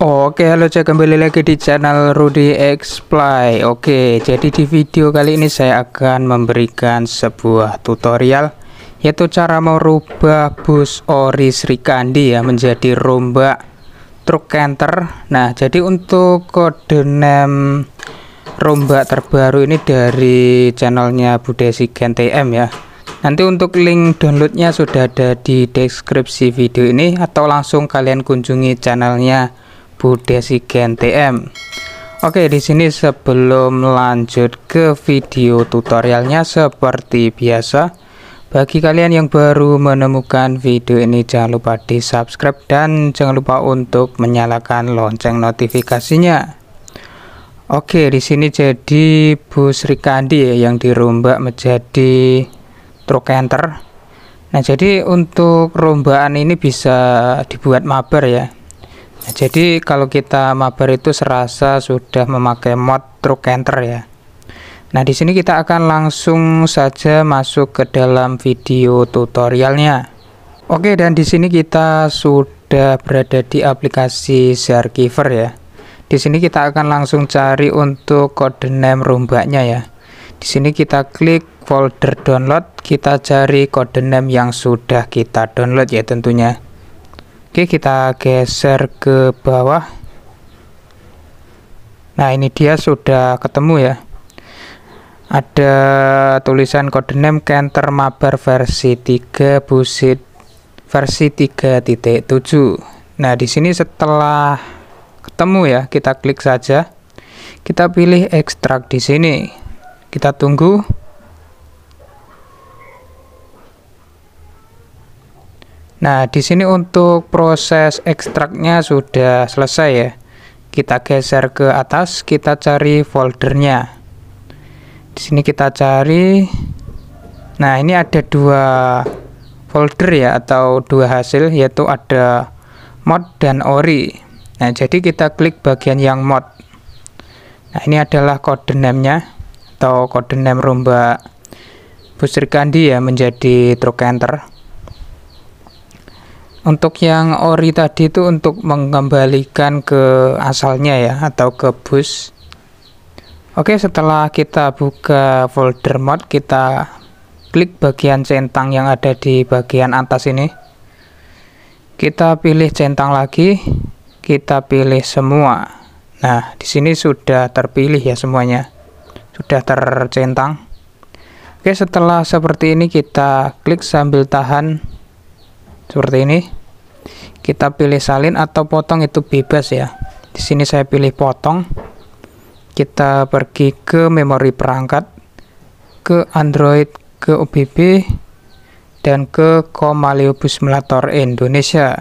Oke halo cek kembali lagi di channel Rudy Xply. Oke jadi di video kali ini saya akan memberikan sebuah tutorial Yaitu cara merubah bus ori Srikandi ya menjadi rombak truk canter Nah jadi untuk kode name rombak terbaru ini dari channelnya Budesi GNTM ya Nanti untuk link downloadnya sudah ada di deskripsi video ini Atau langsung kalian kunjungi channelnya Bu Desi Gen Oke, di sini sebelum lanjut ke video tutorialnya seperti biasa, bagi kalian yang baru menemukan video ini jangan lupa di subscribe dan jangan lupa untuk menyalakan lonceng notifikasinya Oke di sini jadi Bu Sri Kandi ya, yang dirombak menjadi truk enter Nah jadi untuk rombaan ini bisa dibuat mabar ya jadi kalau kita mabar itu serasa sudah memakai mod truk enter ya nah di sini kita akan langsung saja masuk ke dalam video tutorialnya oke dan di sini kita sudah berada di aplikasi Sharekeeper ya di sini kita akan langsung cari untuk kode name rombaknya ya di sini kita klik folder download kita cari kode name yang sudah kita download ya tentunya Oke, kita geser ke bawah. Nah, ini dia sudah ketemu ya. Ada tulisan kode name Canter Mabar versi 3 Busit versi 3.7. Nah, di sini setelah ketemu ya, kita klik saja. Kita pilih ekstrak di sini. Kita tunggu Nah, di sini untuk proses ekstraknya sudah selesai ya. Kita geser ke atas, kita cari foldernya. Di sini kita cari. Nah, ini ada dua folder ya atau dua hasil yaitu ada mod dan ori. Nah, jadi kita klik bagian yang mod. Nah, ini adalah kode name-nya atau kode name rumba Busri Kandi ya menjadi truk enter. Untuk yang ori tadi itu untuk mengembalikan ke asalnya ya atau ke bus. Oke, setelah kita buka folder mod, kita klik bagian centang yang ada di bagian atas ini. Kita pilih centang lagi, kita pilih semua. Nah, di sini sudah terpilih ya semuanya. Sudah tercentang. Oke, setelah seperti ini kita klik sambil tahan seperti ini kita pilih salin atau potong itu bebas ya di sini saya pilih potong kita pergi ke memori perangkat ke Android ke OBB dan ke Komaliobus Simulator Indonesia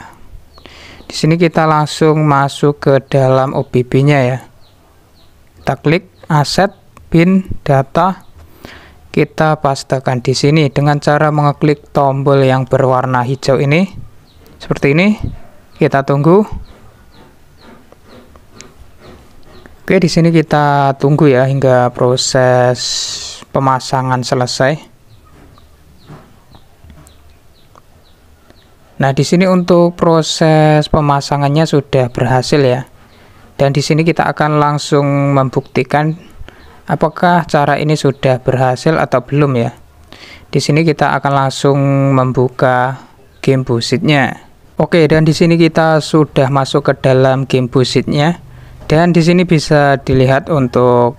di sini kita langsung masuk ke dalam OBB nya ya kita klik aset bin data kita pastekan di sini dengan cara mengeklik tombol yang berwarna hijau ini seperti ini kita tunggu oke di sini kita tunggu ya hingga proses pemasangan selesai nah di sini untuk proses pemasangannya sudah berhasil ya dan di sini kita akan langsung membuktikan Apakah cara ini sudah berhasil atau belum ya? Di sini kita akan langsung membuka game busitnya. Oke, dan di sini kita sudah masuk ke dalam game busitnya. Dan di sini bisa dilihat untuk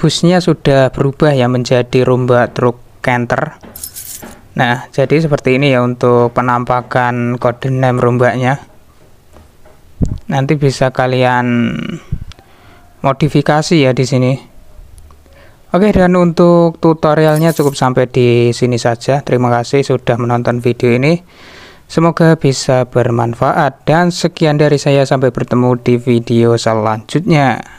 busnya sudah berubah ya menjadi rumba truk canter. Nah, jadi seperti ini ya untuk penampakan kode name rombaknya. Nanti bisa kalian modifikasi ya di sini Oke dan untuk tutorialnya cukup sampai di sini saja terima kasih sudah menonton video ini Semoga bisa bermanfaat dan sekian dari saya sampai bertemu di video selanjutnya